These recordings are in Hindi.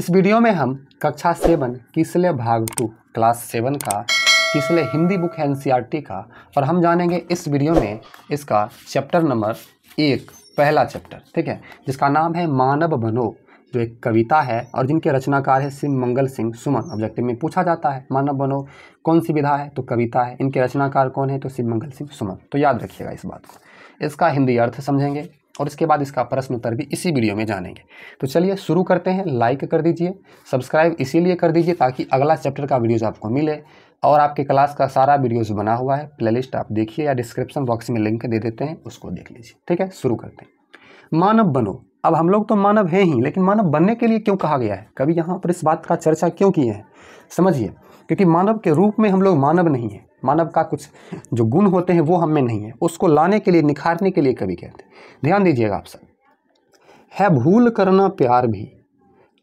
इस वीडियो में हम कक्षा सेवन किसले भाग टू क्लास सेवन का किसले हिंदी बुक एन का और हम जानेंगे इस वीडियो में इसका चैप्टर नंबर एक पहला चैप्टर ठीक है जिसका नाम है मानव बनो जो एक कविता है और जिनके रचनाकार है सिंह मंगल सिंह सुमन ऑब्जेक्टिव में पूछा जाता है मानव बनो कौन सी विधा है तो कविता है इनके रचनाकार कौन है तो शिव मंगल सिंह सुमन तो याद रखिएगा इस बात को इसका हिंदी अर्थ समझेंगे और इसके बाद इसका प्रश्न उत्तर भी इसी वीडियो में जानेंगे तो चलिए शुरू करते हैं लाइक कर दीजिए सब्सक्राइब इसीलिए कर दीजिए ताकि अगला चैप्टर का वीडियोज़ आपको मिले और आपके क्लास का सारा वीडियोज़ बना हुआ है प्लेलिस्ट आप देखिए या डिस्क्रिप्शन बॉक्स में लिंक दे देते हैं उसको देख लीजिए ठीक है शुरू करते हैं मानव बनो अब हम लोग तो मानव हैं ही लेकिन मानव बनने के लिए क्यों कहा गया है कभी यहाँ पर इस बात का चर्चा क्यों किए हैं समझिए क्योंकि मानव के रूप में हम लोग मानव नहीं हैं मानव का कुछ जो गुण होते हैं वो हम में नहीं है उसको लाने के लिए निखारने के लिए कभी कहते हैं ध्यान दीजिएगा आप सब है भूल करना प्यार भी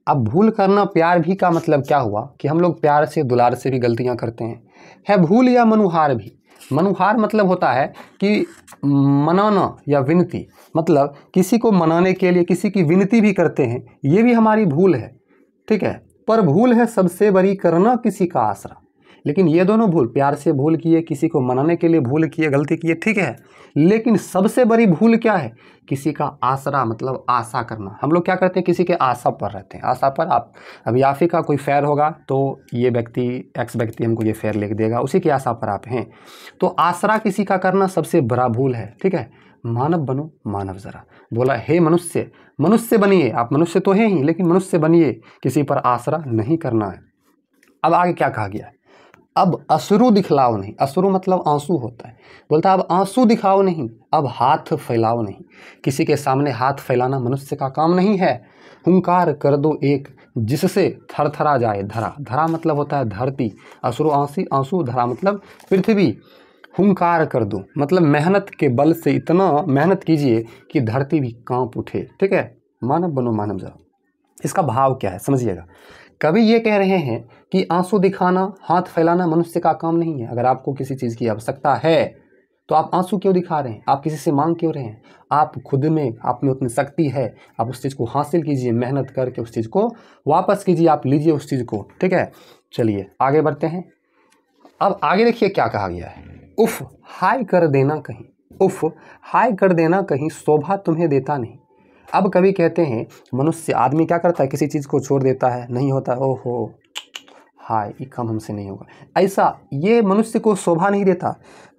अब भूल करना प्यार भी का मतलब क्या हुआ कि हम लोग प्यार से दुलार से भी गलतियाँ करते हैं है भूल या मनुहार भी मनुहार मतलब होता है कि मनाना या विनती मतलब किसी को मनाने के लिए किसी की विनती भी करते हैं ये भी हमारी भूल है ठीक है पर भूल है सबसे बड़ी करना किसी का आसरा लेकिन ये दोनों भूल प्यार से भूल किए किसी को मनाने के लिए भूल किए गलती किए ठीक है लेकिन सबसे बड़ी भूल क्या है किसी का आसरा मतलब आशा करना हम लोग क्या करते हैं किसी के आशा पर रहते हैं आशा पर आप अब याफी का कोई फेयर होगा तो ये व्यक्ति एक्स व्यक्ति हमको ये फेयर लिख देगा उसी की आशा पर आप हैं तो आसरा किसी का करना सबसे बड़ा भूल है ठीक है मानव बनो मानव ज़रा बोला हे मनुष्य मनुष्य बनिए आप मनुष्य तो हैं ही लेकिन मनुष्य बनिए किसी पर आसरा नहीं करना है अब आगे क्या कहा गया अब अश्रु दिखलाओ नहीं अश्रु मतलब आंसू होता है बोलता अब आंसू दिखाओ नहीं अब हाथ फैलाओ नहीं किसी के सामने हाथ फैलाना मनुष्य का काम नहीं है हुंकार कर दो एक जिससे थरथरा जाए धरा धरा मतलब होता है धरती अश्रु आंसी आंसू धरा मतलब पृथ्वी हुंकार कर दो मतलब मेहनत के बल से इतना मेहनत कीजिए कि धरती भी कांप उठे ठीक है मानव बनो मानव जरा इसका भाव क्या है समझिएगा कभी ये कह रहे हैं कि आंसू दिखाना हाथ फैलाना मनुष्य का काम नहीं है अगर आपको किसी चीज़ की आवश्यकता है तो आप आंसू क्यों दिखा रहे हैं आप किसी से मांग क्यों रहे हैं आप खुद में आप में उतनी शक्ति है आप उस चीज़ को हासिल कीजिए मेहनत करके उस चीज़ को वापस कीजिए आप लीजिए उस चीज़ को ठीक है चलिए आगे बढ़ते हैं अब आगे देखिए क्या कहा गया है उफ हाय कर देना कहीं उफ हाय कर देना कहीं शोभा तुम्हें देता नहीं अब कभी कहते हैं मनुष्य आदमी क्या करता है किसी चीज़ को छोड़ देता है नहीं होता ओहो हाय ये काम हमसे नहीं होगा ऐसा ये मनुष्य को शोभा नहीं देता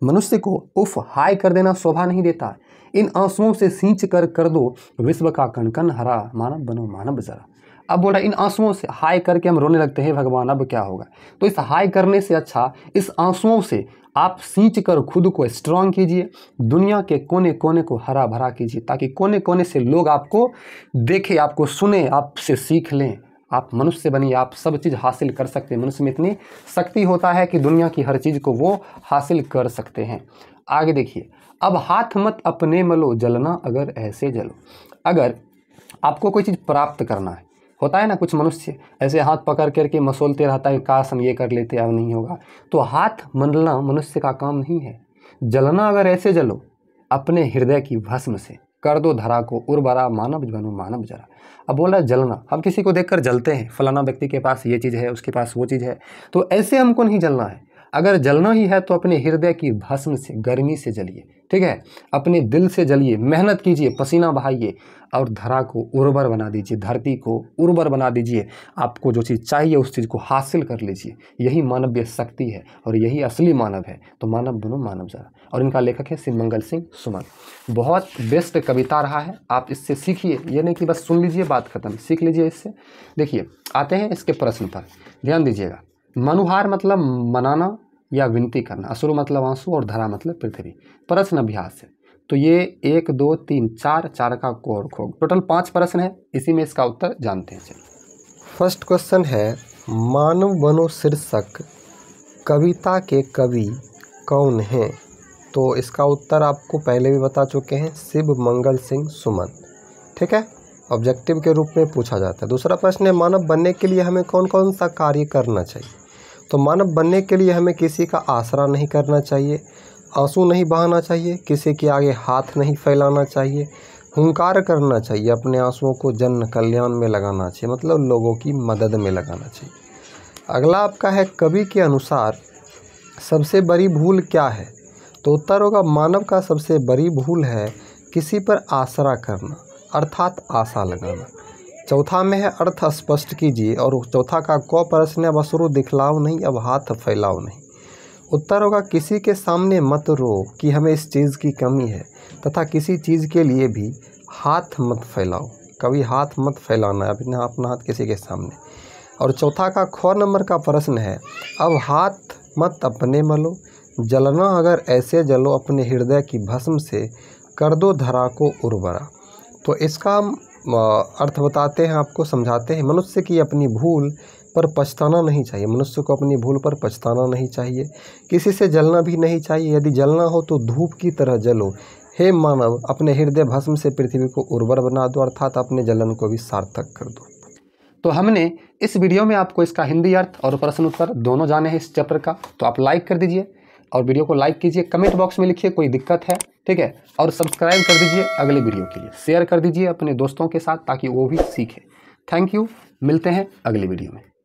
मनुष्य को उफ हाय कर देना शोभा नहीं देता इन आंसुओं से सींच कर कर दो विश्व का कणकन हरा मानव बनो मानव जरा अब बोल रहा है इन आंसुओं से हाय करके हम रोने लगते हैं भगवान अब क्या होगा तो इस हाय करने से अच्छा इस आंसुओं से आप सींच कर खुद को स्ट्रांग कीजिए दुनिया के कोने कोने को हरा भरा कीजिए ताकि कोने कोने से लोग आपको देखें आपको सुने आपसे सीख लें आप मनुष्य बनिए आप सब चीज़ हासिल कर सकते हैं मनुष्य में इतनी शक्ति होता है कि दुनिया की हर चीज़ को वो हासिल कर सकते हैं आगे देखिए अब हाथ मत अपने मलो जलना अगर ऐसे जलो अगर आपको कोई चीज़ प्राप्त करना है होता है ना कुछ मनुष्य ऐसे हाथ पकड़ करके मसोलते रहता है काश हम ये कर लेते अब नहीं होगा तो हाथ मंडलना मनुष्य का काम नहीं है जलना अगर ऐसे जलो अपने हृदय की भस्म से कर दो धरा को उर्वरा मानव बनो मानव जरा अब बोला जलना हम किसी को देखकर जलते हैं फलाना व्यक्ति के पास ये चीज़ है उसके पास वो चीज़ है तो ऐसे हमको नहीं जलना है अगर जलना ही है तो अपने हृदय की भस्म से गर्मी से जलिए ठीक है अपने दिल से जलिए मेहनत कीजिए पसीना बहाइए और धरा को उर्वर बना दीजिए धरती को उर्वर बना दीजिए आपको जो चीज़ चाहिए उस चीज़ को हासिल कर लीजिए यही मानवीय शक्ति है और यही असली मानव है तो मानव बनो मानव जरा और इनका लेखक है श्री मंगल सिंह सुमन बहुत बेस्ट कविता रहा है आप इससे सीखिए ये नहीं कि बस सुन लीजिए बात खत्म सीख लीजिए इससे देखिए आते हैं इसके प्रश्न पर ध्यान दीजिएगा मनुहार मतलब मनाना या विनती करना असुर मतलब आंसू और धरा मतलब पृथ्वी प्रश्न अभ्यास है तो ये एक दो तीन चार चार का कोर खोग टोटल पाँच प्रश्न है इसी में इसका उत्तर जानते हैं चलिए फर्स्ट क्वेश्चन है मानव बनो शीर्षक कविता के कवि कौन हैं तो इसका उत्तर आपको पहले भी बता चुके हैं शिव मंगल सिंह सुमन ठीक है ऑब्जेक्टिव के रूप में पूछा जाता है दूसरा प्रश्न है मानव बनने के लिए हमें कौन कौन सा कार्य करना चाहिए तो मानव बनने के लिए हमें किसी का आसरा नहीं करना चाहिए आंसू नहीं बहाना चाहिए किसी के आगे हाथ नहीं फैलाना चाहिए हंकार करना चाहिए अपने आंसुओं को जन कल्याण में लगाना चाहिए मतलब लोगों की मदद में लगाना चाहिए अगला आपका है कवि के अनुसार सबसे बड़ी भूल क्या है तो उत्तर होगा मानव का सबसे बड़ी भूल है किसी पर आसरा करना अर्थात आशा लगाना चौथा में है अर्थ स्पष्ट कीजिए और चौथा का क प्रश्न अब अश्रु दिखलाओ नहीं अब हाथ फैलाओ नहीं उत्तर होगा किसी के सामने मत रो कि हमें इस चीज़ की कमी है तथा किसी चीज़ के लिए भी हाथ मत फैलाओ कभी हाथ मत फैलाना अपने अपना हाथ किसी के सामने और चौथा का ख नंबर का प्रश्न है अब हाथ मत अपने मलो जलना अगर ऐसे जलो अपने हृदय की भस्म से कर दो धरा को उर्वरा तो इसका अर्थ बताते हैं आपको समझाते हैं मनुष्य की अपनी भूल पर पछताना नहीं चाहिए मनुष्य को अपनी भूल पर पछताना नहीं चाहिए किसी से जलना भी नहीं चाहिए यदि जलना हो तो धूप की तरह जलो हे मानव अपने हृदय भस्म से पृथ्वी को उर्वर बना दो अर्थात अपने जलन को भी सार्थक कर दो तो हमने इस वीडियो में आपको इसका हिंदी अर्थ और प्रश्न उत्तर दोनों जाने हैं इस चैप्टर का तो आप लाइक कर दीजिए और वीडियो को लाइक कीजिए कमेंट बॉक्स में लिखिए कोई दिक्कत है ठीक है और सब्सक्राइब कर दीजिए अगले वीडियो के लिए शेयर कर दीजिए अपने दोस्तों के साथ ताकि वो भी सीखें थैंक यू मिलते हैं अगले वीडियो में